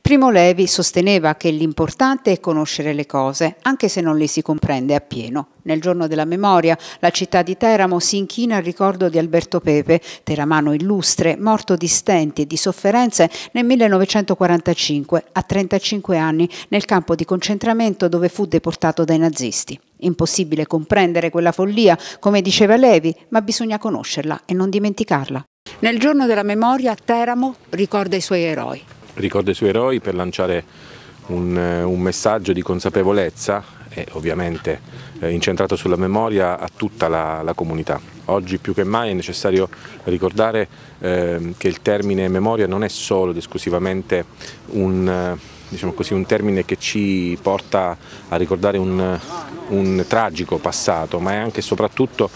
Primo Levi sosteneva che l'importante è conoscere le cose, anche se non le si comprende appieno. Nel giorno della memoria, la città di Teramo si inchina al ricordo di Alberto Pepe, teramano illustre, morto di stenti e di sofferenze nel 1945, a 35 anni, nel campo di concentramento dove fu deportato dai nazisti. Impossibile comprendere quella follia, come diceva Levi, ma bisogna conoscerla e non dimenticarla. Nel giorno della memoria Teramo ricorda i suoi eroi ricorda i suoi eroi per lanciare un, eh, un messaggio di consapevolezza e ovviamente eh, incentrato sulla memoria a tutta la, la, comunità. Oggi più che mai è necessario ricordare eh, che il termine memoria non è solo ed esclusivamente un, eh, diciamo così, un termine che ci porta a ricordare un, un tragico passato, ma è anche e soprattutto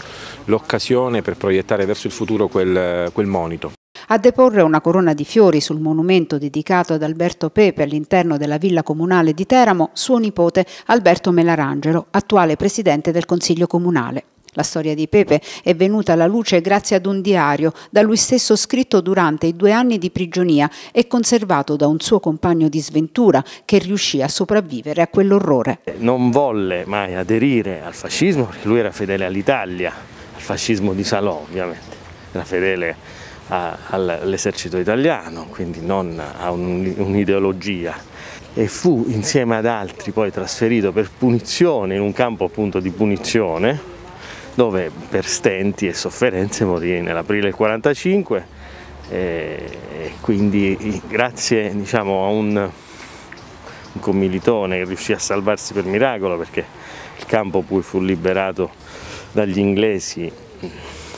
l'occasione per proiettare verso il futuro quel, quel monito, a deporre una corona di fiori sul monumento dedicato ad Alberto Pepe all'interno della villa comunale di Teramo suo nipote Alberto Melarangelo, attuale presidente del Consiglio comunale. La storia di Pepe è venuta alla luce grazie ad un diario da lui stesso scritto durante i due anni di prigionia e conservato da un suo compagno di sventura che riuscì a sopravvivere a quell'orrore. Non volle mai aderire al fascismo perché lui era fedele all'Italia, al fascismo di Salò ovviamente, era fedele all'esercito italiano, quindi non a un'ideologia e fu insieme ad altri poi trasferito per punizione in un campo appunto di punizione dove per stenti e sofferenze morì nell'aprile 45 e quindi grazie diciamo, a un, un commilitone che riuscì a salvarsi per miracolo perché il campo poi fu liberato dagli inglesi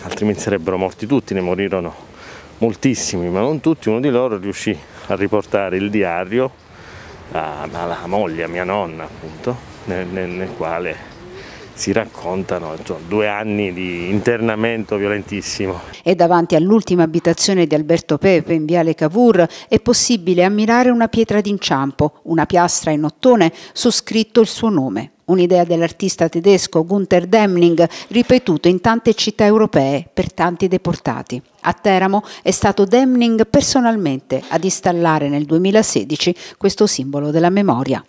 altrimenti sarebbero morti tutti, ne morirono moltissimi ma non tutti, uno di loro riuscì a riportare il diario alla moglie, a mia nonna appunto, nel, nel, nel quale si raccontano insomma, due anni di internamento violentissimo. E davanti all'ultima abitazione di Alberto Pepe in Viale Cavour è possibile ammirare una pietra d'inciampo, una piastra in ottone, su scritto il suo nome un'idea dell'artista tedesco Gunther Demling ripetuto in tante città europee per tanti deportati. A Teramo è stato Demling personalmente ad installare nel 2016 questo simbolo della memoria.